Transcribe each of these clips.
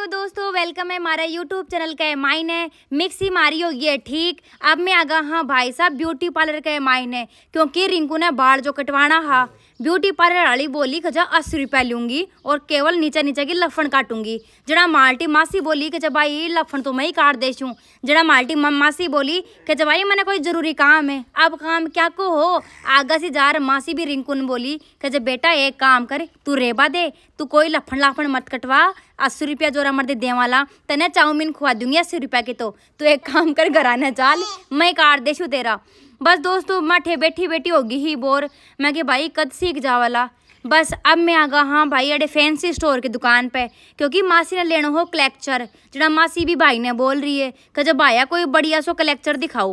Hello दोस्तों welcome है हमारा यूट्यूब चैनल का माइन है मिक्सी मारियो ये ठीक अब मैं आगा हाँ भाई साहब ब्यूटी पार्लर का माइन है क्योंकि रिंकू ने बाल जो कटवाना है हाँ। ब्यूटी पार्लर वाली बोली कि अस्सी रुपया लूँगी और केवल नीचे नीचे की लफन काटूंगी जड़ा माल्टी मासी बोली कि जब भाई लफन तो मैं ही काट देसूँ जड़ा माल्टी मासी बोली कि जब भाई मैंने कोई ज़रूरी काम है अब काम क्या को हो आगा जा रहा मासी भी रिंकुन बोली कि जब बेटा एक काम कर तू रेबा दे तू कोई लफन लाफण मत कटवा अस्सी रुपया जोरा मर दे वाला तने चाउमीन खुआ दूंगी अस्सी रुपया के तो तू एक काम कर घराना चाल मैं काट देसूँ तेरा बस दोस्तों ठे बैठी बैठी होगी ही बोर मैं कि भाई कद सीख जा वाला बस अब मैं आ गया हाँ भाई अड़े फैंसी स्टोर की दुकान पे क्योंकि मासी ने लेना हो कलेक्चर जरा मासी भी भाई ने बोल रही है कि जब भाया कोई बढ़िया सो कलेक्चर दिखाओ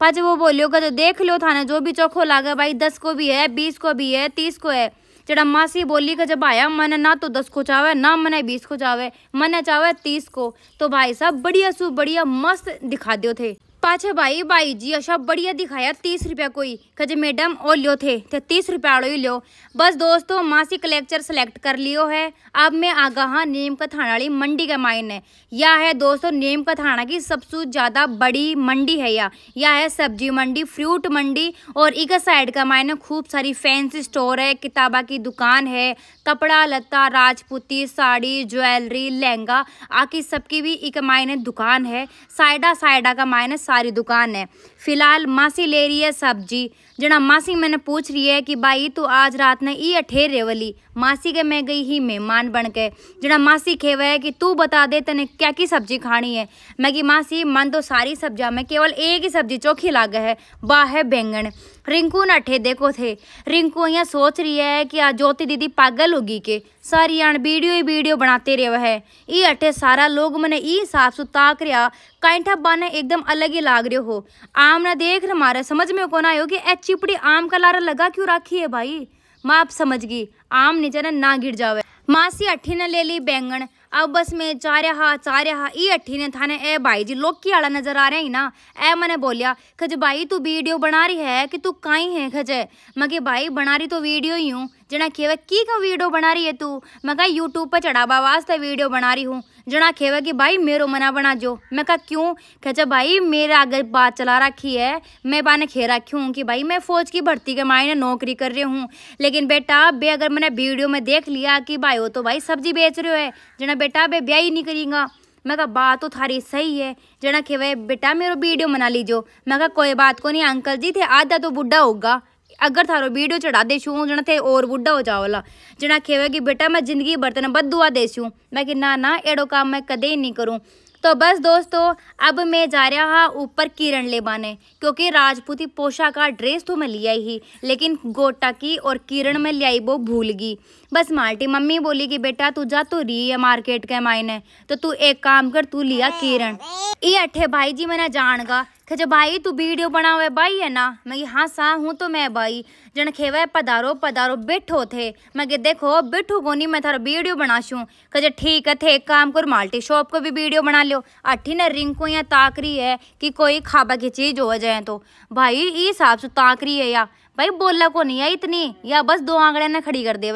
पाँच वो बोलियो का जो देख लो थाना जो भी चौखो लागा भाई दस को भी है बीस को भी है तीस को है जड़ा मासी बोली का जब आया मन ना तो दस को चावे ना मन बीस को चावे मन चावे तीस को तो भाई साहब बढ़िया सु बढ़िया मस्त दिखा दियो थे पाछे भाई भाई जी अच्छा बढ़िया दिखाया तीस रुपया कोई कहे मैडम और लियो थे ते तीस रुपया आड़ो ही लियो बस दोस्तों मासी कलेक्चर सेलेक्ट कर लियो है अब मैं आगा हाँ नीम का थाना वाली मंडी का मायने यह है दोस्तों नीम का थाना की सबसे ज़्यादा बड़ी मंडी है या, यह है सब्जी मंडी फ्रूट मंडी और एक साइड का मायने खूब सारी फैंसी स्टोर है किताबा की दुकान है कपड़ा लता राजपूती साड़ी ज्वेलरी लहंगा आकी सबकी भी एक मायने दुकान है साइडा साइडा का मायने सारी दुकान है फ़िलहाल मासी ले रही है सब्जी जना मासी मैंने पूछ रही है कि भाई तू आज रात ने ई अठेर रेवली मासी के मैं गई ही मेहमान बन के जना मासी खेवा है कि तू बता दे तने क्या की सब्जी खानी है मैं कि मासी मन तो सारी सब्जियां में केवल एक ही सब्जी चोखी लाग है वाह है बैंगन रिंकू ने अठे देखो थे रिंकू यहाँ सोच रही है कि आज ज्योति दीदी पागल होगी के सारी यान वीडियो ही वीडियो बनाते रहे है ई अठे सारा लोग मैंने ई साफ से कर रहा कैंठा बाने एकदम अलग ही लाग रहे हो आम ना देख रहे मारे समझ में कौन आयो कि ए चिपड़ी आम का लारा लगा क्यों राखी है भाई माँ आप समझ गई आम नीचे ना ना गिर जावे मासी अट्ठी ने ले ली बैंगन अब बस में चार हा चार हा ई अट्ठी ने थाने ए भाई जी लोग की आला नजर आ रहे हैं ना ए मैंने बोलिया खज भाई तू वीडियो बना रही है कि तू काई है खजे मगे भाई बना रही तो वीडियो ही हूँ जना खेवा की का वीडियो बना रही है तू मैं कहा यूट्यूब पर चढ़ावा वास्ते वीडियो बना रही हूँ जना खेवा कि भाई मेरो मना बना जो मैं कहा क्यों खेचा अच्छा, भाई मेरा अगर बात चला रखी है मैं बाने खे रखी हूँ कि भाई मैं फौज की भर्ती के मायने नौकरी कर रही हूँ लेकिन बेटा बे अगर मैंने वीडियो में देख लिया कि भाई वो तो भाई सब्जी बेच रहे हो है जना बेटा बे ब्याह ही नहीं करेंगा मैं कहा बात तो थारी सही है जना खेवे बेटा मेरे वीडियो बना लीजो मैं कहा कोई बात को नहीं अंकल जी थे आधा तो बुढ़ा होगा अगर थारो वीडियो चढ़ा देसूँ हूँ जना थे और बुढ़ा हो जाओला जना खेवे कि बेटा मैं ज़िंदगी भर तेना बदुआ देसूँ मैं कि ना ना एड़ो काम मैं कदे ही नहीं करूँ तो बस दोस्तों अब मैं जा रहा हाँ ऊपर किरण लेबाने क्योंकि राजपूती पोशा का ड्रेस तो मैं लिया ही लेकिन गोटा की और किरण में लियाई वो भूल गई बस मार्टी मम्मी बोली कि बेटा तू जा तू रही है मार्केट के मायने तो तू एक काम कर तू लिया किरण ये अठे भाई जी मैंने जान गा खेजे भाई तू वीडियो बना हुआ भाई है ना मैं कि हाँ सा हूँ तो मैं भाई जन खेवे पधारो पधारो बैठो थे मैं कि देखो बैठो को नहीं मैं थारो वीडियो बना शूँ खेजे ठीक है थे एक काम कर माल्टी शॉप को भी वीडियो बना लो अठी ना रिंकू या ताकरी है कि कोई खाबा की चीज़ हो जाए तो भाई ये हिसाब से ताकरी है या भाई बोला को नहीं है इतनी या बस दो आंगड़े ना खड़ी कर दे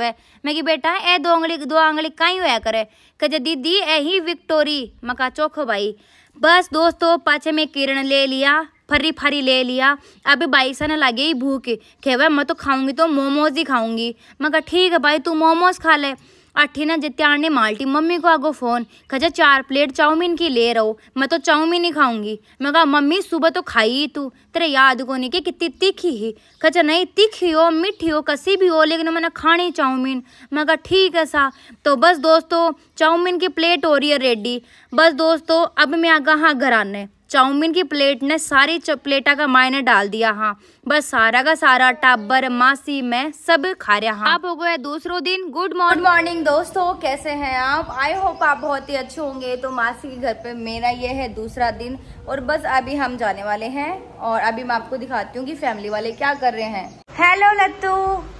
मैं कि बेटा ए दो आंगली दो का ही होया करे कह दीदी ए ही विक्टोरी मका चौखो भाई बस दोस्तों पाछे में किरण ले लिया फरी फरी ले लिया अभी भाई सा ना लगे भूख के भाई मैं तो खाऊंगी तो मोमोज ही खाऊंगी मैं कहा ठीक है भाई तू मोमोज खा ले ना जित्यार ने माल्टी मम्मी को आगो फोन खजा चार प्लेट चाउमीन की ले रहो मैं तो चाउमीन ही खाऊंगी मैं कहा मम्मी सुबह तो खाई ही तू तेरे याद को नहीं कि कितनी तीखी ही खजा नहीं तीखी हो मीठी हो कसी भी हो लेकिन मैंने खानी चाउमीन मैं कहा ठीक है सा तो बस दोस्तों चाउमीन की प्लेट हो रही है रेडी बस दोस्तों अब मैं आगा हाँ घर आने चाउमीन की प्लेट ने सारी प्लेटा का मायने डाल दिया हाँ बस सारा का सारा टाबर मासी मैं सब खा रहा हाँ आप हो गए दूसरों दिन गुड मॉर्निंग मॉर्निंग दोस्तों कैसे हैं आप आई होप आप बहुत ही अच्छे होंगे तो मासी के घर पे मेरा ये है दूसरा दिन और बस अभी हम जाने वाले हैं और अभी मैं आपको दिखाती हूँ की फैमिली वाले क्या कर रहे हैं हेलो लत्तू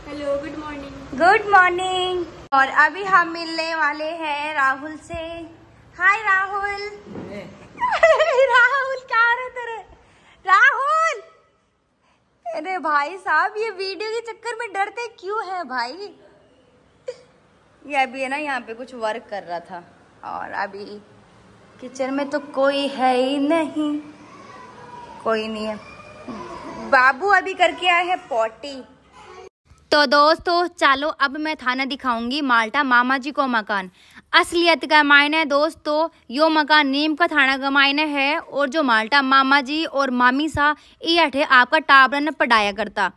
hello good morning good morning और अभी हम मिलने वाले है राहुल से हाय राहुल राहुल क्या रहे तेरे राहुल अरे भाई साहब ये वीडियो के चक्कर में डरते क्यों है भाई ये अभी है ना यहाँ पे कुछ वर्क कर रहा था और अभी किचन में तो कोई है ही नहीं कोई नहीं है बाबू अभी करके आए हैं पॉटी तो दोस्तों चलो अब मैं थाना दिखाऊंगी माल्टा मामा जी को मकान असलियत का मायने दोस्तों यो मकान नीम का थाना का मायने है और जो माल्टा मामा जी और मामी सा ये अठे आपका टाबरन पढ़ाया करता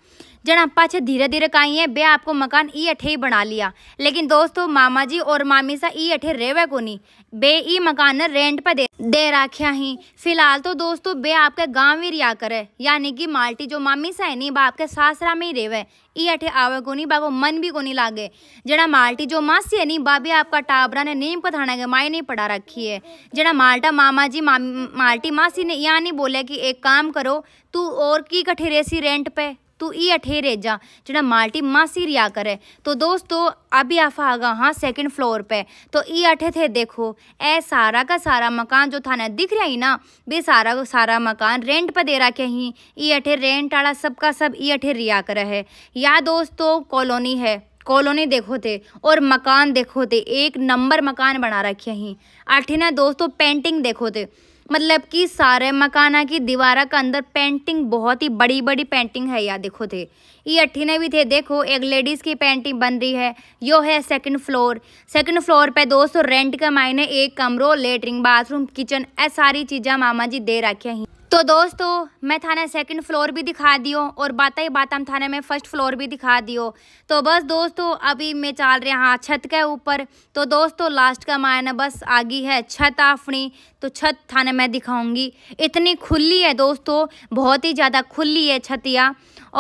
जड़प्पा पाछे धीरे धीरे कहीं है बे आपको मकान ई अठे ही बना लिया लेकिन दोस्तों मामा जी और मामी सा ई अठे रेवे को नहीं बे ई मकान रेंट पर दे दे राख्या ही फिलहाल तो दोस्तों बे आपके गांव ही रिया करे यानी कि माल्टी जो मामी सा है नहीं बा आपके सासरा में ही रेवे ई अठे आवे को नहीं बाको मन भी को नहीं लागे जड़ा माल्टी जो मासी है नहीं भी आपका टाबरा ने नीम का के माय नहीं पढ़ा रखी है जड़ा माल्टा मामा जी माल्टी मासी ने यहाँ नहीं बोले कि एक काम करो तू और की सी रेंट पे तू ई अठेरे जा जड़ा माल्टी मासी रिया करे तो दोस्तों अभी आप आ गए हाँ सेकंड फ्लोर पे तो ई अठे थे देखो ए सारा का सारा मकान जो ना दिख रहा ही ना बे सारा का सारा मकान रेंट पर दे रखे ही ई अठे रेंट सब सबका सब ई अठे रिया करे है या दोस्तों कॉलोनी है कॉलोनी देखो थे और मकान देखो थे एक नंबर मकान बना रखे ही अठे ना दोस्तों पेंटिंग देखो थे मतलब कि सारे मकाना की दीवारा का अंदर पेंटिंग बहुत ही बड़ी बड़ी पेंटिंग है यार देखो थे ये अट्ठीने भी थे देखो एक लेडीज़ की पेंटिंग बन रही है यो है सेकंड फ्लोर सेकंड फ्लोर पे दोस्तों रेंट का मायने एक कमरों लेटरिन बाथरूम किचन ऐसी सारी चीज़ें मामा जी दे रखे हैं तो दोस्तों मैं थाना सेकंड फ्लोर भी दिखा दियो और बाता ही बातम हम थाना में फर्स्ट फ्लोर भी दिखा दियो तो बस दोस्तों अभी मैं चल रहा हाँ छत के ऊपर तो दोस्तों लास्ट का मायना बस आगी है छत आफनी तो छत थाने में दिखाऊंगी इतनी खुली है दोस्तों बहुत ही ज़्यादा खुली है छतिया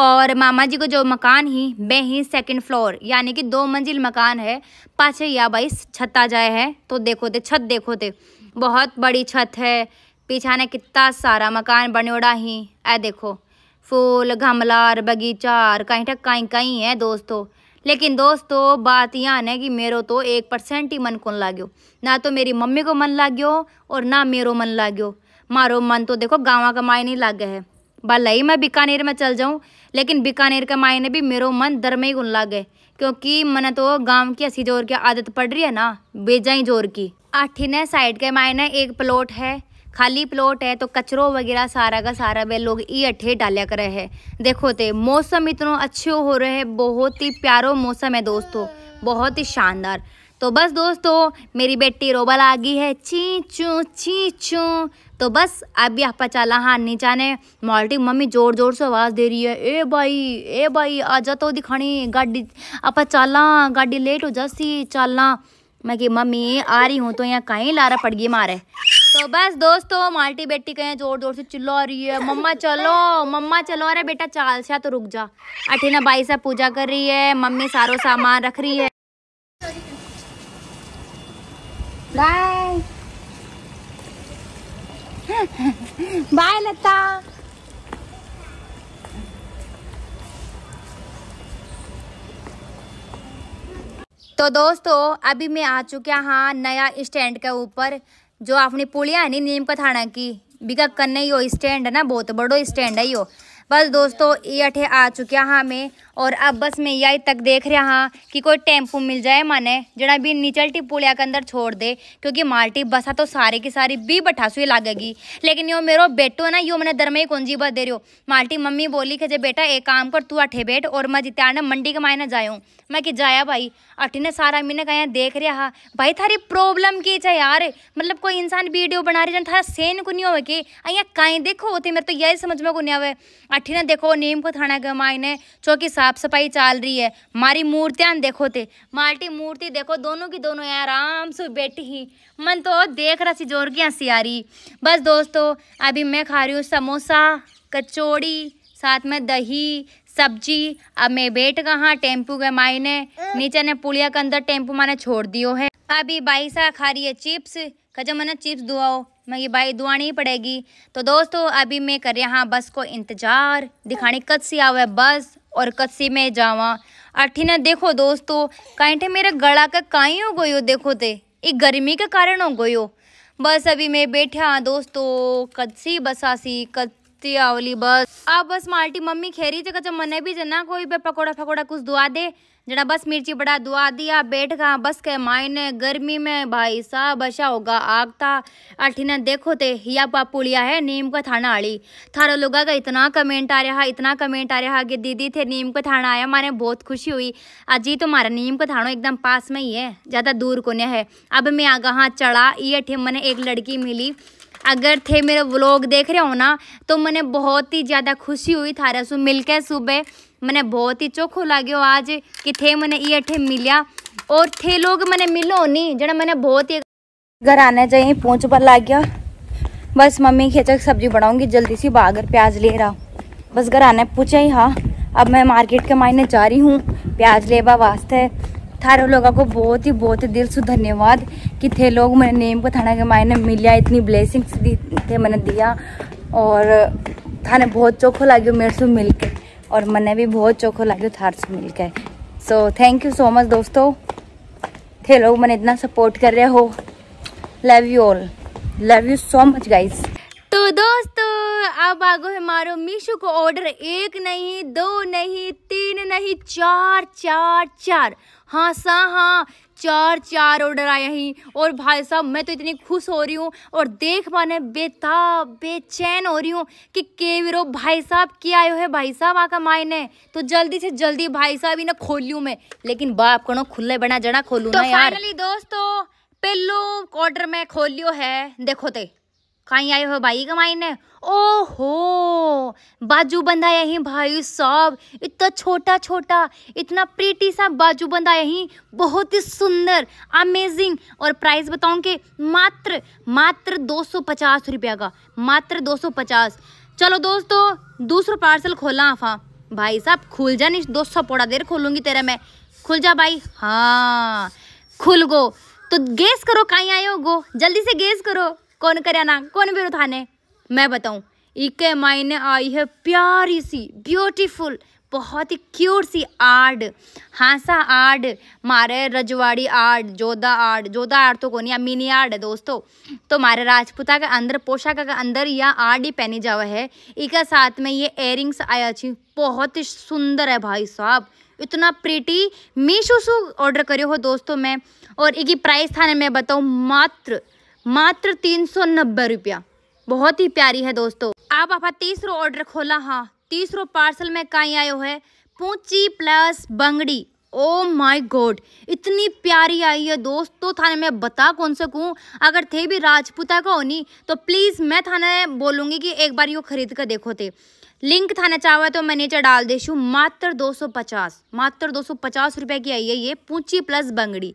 और मामा जी को जो मकान ही बे ही सेकेंड फ्लोर यानी कि दो मंजिल मकान है पाछे या भाई छत आ जाए है तो देखो थे छत देखो थे बहुत बड़ी छत है पीछा ने कितना सारा मकान बनोड़ा ही ऐ देखो फूल गमला बगीचार बगीचा और कहीं ठक कहीं कहीं है दोस्तों लेकिन दोस्तों बात यहाँ है कि मेरो तो एक परसेंट ही मन कौन लागो ना तो मेरी मम्मी को मन लागो और ना मेरो मन लागो मारो मन तो देखो गाँव का मायने लागे है भले ही मैं बीकानेर में चल जाऊँ लेकिन बीकानेर का मायने भी मेरो मन दर में ही गुन लागे क्योंकि मैंने तो गांव की हसी जोर की आदत पड़ रही है ना बेजाई जोर की ने साइड के मायने एक प्लॉट है खाली प्लॉट है तो कचरो वगैरह सारा का सारा वे लोग ई अट्ठे डालिया रहे है देखो ते मौसम इतना अच्छे हो रहे है बहुत ही प्यारो मौसम है दोस्तों बहुत ही शानदार तो बस दोस्तों मेरी बेटी रोबल आ गई है ची चू ची चू तो बस अभी आप पर चला हाँ नीचा ने मॉल्टी मम्मी जोर जोर से आवाज़ दे रही है ए भाई ए भाई जा तो दिखाने गाड़ी आप चला गाड़ी लेट हो जासी चलना मैं कि मम्मी आ रही हूँ तो यहाँ कहीं लारा पड़ गई मारे तो बस दोस्तों माल्टी बेटी कहीं जोर जोर से चिल्ला रही है मम्मा चलो मम्मा चलो अरे बेटा चाल सा तो रुक जा अठीना बाई से पूजा कर रही है मम्मी सारो सामान रख रही है बाय बाय लता तो दोस्तों अभी मैं आ चुका हाँ नया स्टैंड के ऊपर जो अपनी पुलिया है नी नीम का थाना की बिका कन्ने यो स्टैंड है ना बहुत बड़ो स्टैंड है यो बस दोस्तों ये अठे आ चुका हाँ मैं और अब बस मैं यही तक देख रहा हाँ कि कोई टेम्पू मिल जाए माने जड़ा भी निचलटी पुलिया के अंदर छोड़ दे क्योंकि माल्टी बसा तो सारे की सारी बी बठासुई लागेगी लेकिन यो मेरो बेटो ना यो मैंने दरमे ही कुंजी बस दे हो माल्टी मम्मी बोली कि जे बेटा एक काम कर तू अठे बैठ और मैं जितया ने मंडी के मायने जायो मैं कि जाया भाई अठी ने सारा मैंने कहा देख रहा हा भाई थारी प्रॉब्लम की चाहे यार मतलब कोई इंसान वीडियो बना रही जन थारा सेन को नहीं हो कि अँ कहीं देखो होती तो मेरे तो यही समझ में को नहीं आवे अठी ने देखो नीम को थाना के मायने चौकी साहब साफ सफाई चल रही है मारी मूर्तियां देखो ते माल्टी मूर्ति देखो दोनों की दोनों यार आराम से बैठी ही मन तो देख रहा सी जोर की हंसी आ रही बस दोस्तों अभी मैं खा रही हूँ समोसा कचौड़ी साथ में दही सब्जी अब मैं बैठ कहाँ टेम्पू के मायने नीचे ने पुलिया के अंदर टेम्पू माने छोड़ दियो है अभी भाई सा खा रही है चिप्स खजा मैंने चिप्स दुआओ मैं ये भाई दुआनी पड़ेगी तो दोस्तों अभी मैं कर रहा हाँ बस को इंतजार दिखाने कद सी आवे बस और कसी में जावा अठी अठीना देखो दोस्तों थे मेरा गला का काई हो गयो देखो ते एक गर्मी के कारण हो गयो बस अभी मैं बैठा हाँ दोस्तों कच्ची बसासी कच आवली बस आप बस माल्टी मम्मी खेरी जगह जब मने भी जना कोई पे पकोड़ा फकोड़ा कुछ दुआ दे जरा बस मिर्ची बड़ा दुआ दिया बैठ गया बस के मायने गर्मी में भाई साहब अशा होगा आग था अठी ने देखो ते या पापुड़िया है नीम का थाना आड़ी थारो लोगा का इतना कमेंट आ रहा इतना कमेंट आ रहा कि दीदी थे नीम का थाना आया मारे बहुत खुशी हुई अजी तो मारा नीम का थाना एकदम पास में ही है ज़्यादा दूर को है अब मैं आ हाँ चढ़ा ये अठे मैंने एक लड़की मिली अगर थे मेरे व्लॉग देख रहे हो ना तो मैंने बहुत ही ज़्यादा खुशी हुई थारा सु मिलकर सुबह मैंने बहुत ही चोखो लागो आज कि थे मैंने ये अठे मिलिया और थे लोग मैंने मिलो नहीं जरा मैंने बहुत ही घर आने जाए पूछ पर लग गया बस मम्मी खेचक सब्जी बनाऊंगी जल्दी सी बागर प्याज ले रहा हूँ बस घर आने पूछा ही हाँ अब मैं मार्केट के मायने जा रही हूँ प्याज लेवा वास्ते थारे लोगों को बहुत ही बहुत ही दिल से धन्यवाद कि थे लोग मैंने नेम को थाना के मायने मिलिया इतनी ब्लेसिंग्स दी थे मैंने दिया और थाने बहुत चोखो लगे मेरे से मिल और मैंने भी बहुत चोखो लगे थार से मिल so thank you so much दोस्तों थे लोग मैंने इतना सपोर्ट कर रहे हो love you all love you so much guys तो दोस्तों अब आगो हमारो मीशो को ऑर्डर एक नहीं दो नहीं तीन नहीं चार चार चार हाँ सा हाँ चार चार ऑर्डर आए हैं और भाई साहब मैं तो इतनी खुश हो रही हूँ और देख माने बेताब बेचैन हो रही हूँ कि केविरो भाई साहब क्या आयो है भाई साहब आका मायने तो जल्दी से जल्दी भाई साहब इन्हें खोलियूँ मैं लेकिन बाप को ना खुले बना जना खोलूँ तो ना यार दोस्तों पहलू ऑर्डर में खोलियो है देखो ते कहीं आए हो भाई कमाईने ओहो बाजू बंधा यही भाई साहब इतना छोटा छोटा इतना प्रीटी सा बाजू बंधा यही बहुत ही सुंदर अमेजिंग और प्राइस बताऊं के मात्र मात्र दो सौ पचास रुपया का मात्र दो सौ पचास चलो दोस्तों दूसरा पार्सल खोला आफा भाई साहब खुल जा नहीं दो सौ पौड़ा देर खोलूंगी तेरा मैं खुल जा भाई हाँ खुल गो तो गेस करो कहीं आए हो गो जल्दी से गेस करो कौन करना कौन बिरुद थाने मैं बताऊँ इके मायने आई है प्यारी सी ब्यूटीफुल बहुत ही क्यूट सी आर्ड हांसा आर्ड मारे रजवाड़ी आर्ड जोधा आर्ड जोधा आर्ड तो कौन या मिनी आर्ड है दोस्तों तो मारे राजपूता के अंदर पोशाक के अंदर या आर्ड ही पहनी जावा है इका साथ में ये एयरिंग्स आया छी बहुत ही सुंदर है भाई साहब इतना प्रीटी मीशो से ऑर्डर करे हो दोस्तों मैं और इकी प्राइस थाने मैं बताऊँ मात्र मात्र तीन सौ नब्बे रुपया बहुत ही प्यारी है दोस्तों आप आप तीसरो ऑर्डर खोला हाँ तीसरो पार्सल में कहीं आयो है पूछी प्लस बंगड़ी ओ माई गॉड इतनी प्यारी आई है दोस्तों थाने में बता कौन कहूँ अगर थे भी राजपूता का होनी तो प्लीज़ मैं थाने बोलूँगी कि एक बार यो खरीद कर देखो थे लिंक थाना चाहे तो मैं नीचे डाल दे शू मात्र 250 मात्र 250 रुपए की आई है ये पूंची प्लस बंगड़ी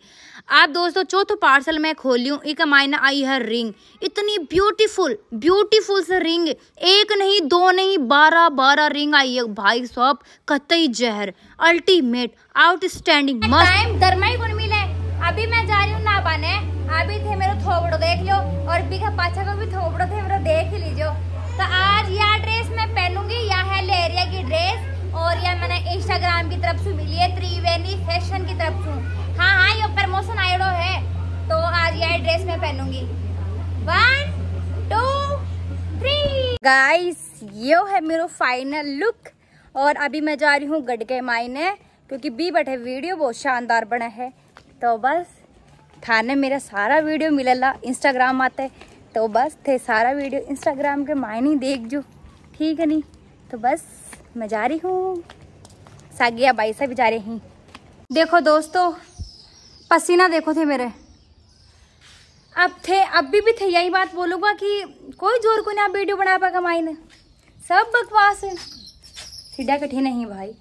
आप दोस्तों चौथो पार्सल में खोल लूँ एक मायना आई है रिंग इतनी ब्यूटीफुल ब्यूटीफुल से रिंग एक नहीं दो नहीं बारह बारह रिंग आई है भाई सॉप कतई जहर अल्टीमेट आउटस्टैंडिंग टाइम दरमाई गुण मिले अभी मैं जा रही हूँ नाबाने अभी थे मेरे थोबड़ो देख लो और बिघा पाछा को भी थोबड़ो थे मेरा देख ही लीजियो तो आज ड्रेस मैं पहनूंगी वन टू थ्री गाइस यो है मेरा फाइनल लुक और अभी मैं जा रही हूँ गडके मायने क्योंकि बी बैठे वीडियो बहुत शानदार बना है तो बस थाने मेरा सारा वीडियो मिलला इंस्टाग्राम आते तो बस थे सारा वीडियो इंस्टाग्राम के मायने देख जो ठीक है नहीं तो बस मैं जा रही हूँ सागिया बाईसा भी जा रही देखो दोस्तों पसीना देखो थे मेरे अब थे अभी भी थे यही बात बोलूँगा कि कोई जोर को ना वीडियो बना पा कमाई ने सब बकवास है सीधा कठिन नहीं भाई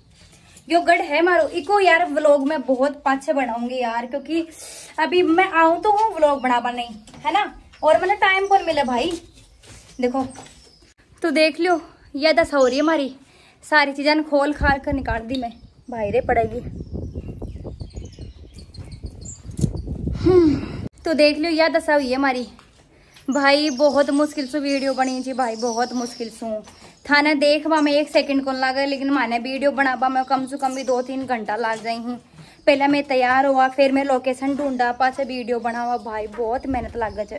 जो गढ़ है मारो इको यार व्लॉग मैं बहुत पाछे बनाऊंगी यार क्योंकि अभी मैं आऊँ तो हूँ व्लॉग बना पा नहीं है ना और मैंने टाइम कौन मिला भाई देखो तो देख लियो यह दस हो रही है हमारी सारी चीज़ें खोल खाल कर निकाल दी मैं रे पड़ेगी तो देख लो याद दसा हुई है हमारी भाई बहुत मुश्किल से वीडियो बनी जी भाई बहुत मुश्किल से थाना वा मैं एक सेकंड कौन गया लेकिन माने वीडियो बना पा मैं कम से कम भी दो तीन घंटा लग जा हूँ पहले मैं तैयार हुआ फिर मैं लोकेशन ढूंढा पास वीडियो बनावा भाई बहुत मेहनत लग गई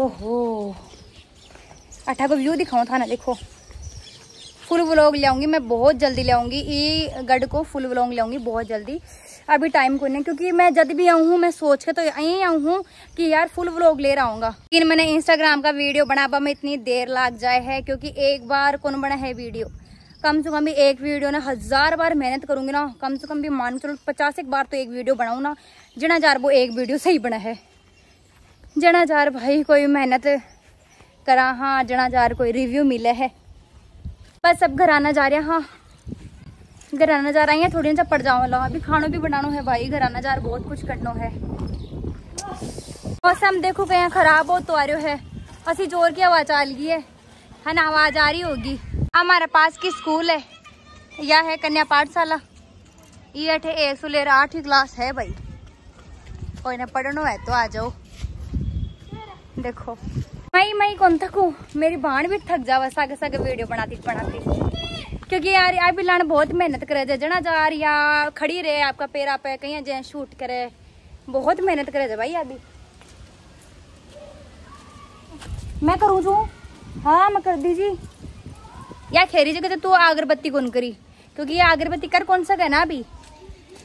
ओहो अठा को व्यू दिखाऊँ थाना देखो फुल व्लॉग लियाँगी मैं बहुत जल्दी लियाँगी ये गढ़ को फुल व्लॉग लियाँगी बहुत जल्दी अभी टाइम को नहीं क्योंकि मैं जब भी आऊँ हूँ मैं सोच के तो यही आऊँ हूँ कि यार फुल व्लॉग ले रहा हूँ लेकिन मैंने इंस्टाग्राम का वीडियो बना में इतनी देर लाग जाए है क्योंकि एक बार कौन बना है वीडियो कम से कम भी एक वीडियो ना हज़ार बार मेहनत करूँगी ना कम से कम भी मान चलो पचास एक बार तो एक वीडियो बनाऊँ ना जिना जार वो एक वीडियो सही बना है जना जार भाई कोई मेहनत करा हाँ जना जार कोई रिव्यू मिले है बस अब घर आना जा रहा हाँ घर आना जा रही है थोड़ी सा पड़ जाओ अल्लाह अभी खाना भी बनाना है भाई घर आना जा रहा बहुत कुछ करना है मौसम देखो कहीं खराब हो तो आ रो है असी जोर की आवाज आ रही है है ना आवाज आ रही होगी हमारे पास की स्कूल है यह है कन्या पाठशाला ये अठे एक सौ लेर आठ क्लास है भाई कोई ना पढ़ना है तो आ जाओ देखो मई मई कौन थकू मेरी बाण भी थक जावा सागे सागे वीडियो बनाती बनाती क्योंकि यार आप भी लाने बहुत मेहनत करे जे जना जार या खड़ी रहे आपका पेरा पे कहीं जे शूट करे बहुत मेहनत करे जे भाई अभी मैं करूँ तू हाँ मैं कर दी जी या खेरी जगह तू अगरबत्ती कौन करी क्योंकि ये अगरबत्ती कर कौन सा गए ना अभी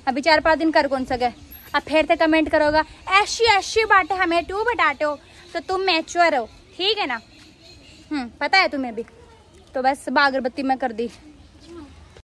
अभी चार पाँच दिन कर कौन सा गए अब फिर से कमेंट करोगा ऐसी ऐसी बातें हमें टू बताते तो तुम मैच्योर हो ठीक है ना हम्म पता है तुम्हें भी तो बस अगरबत्ती मैं कर दी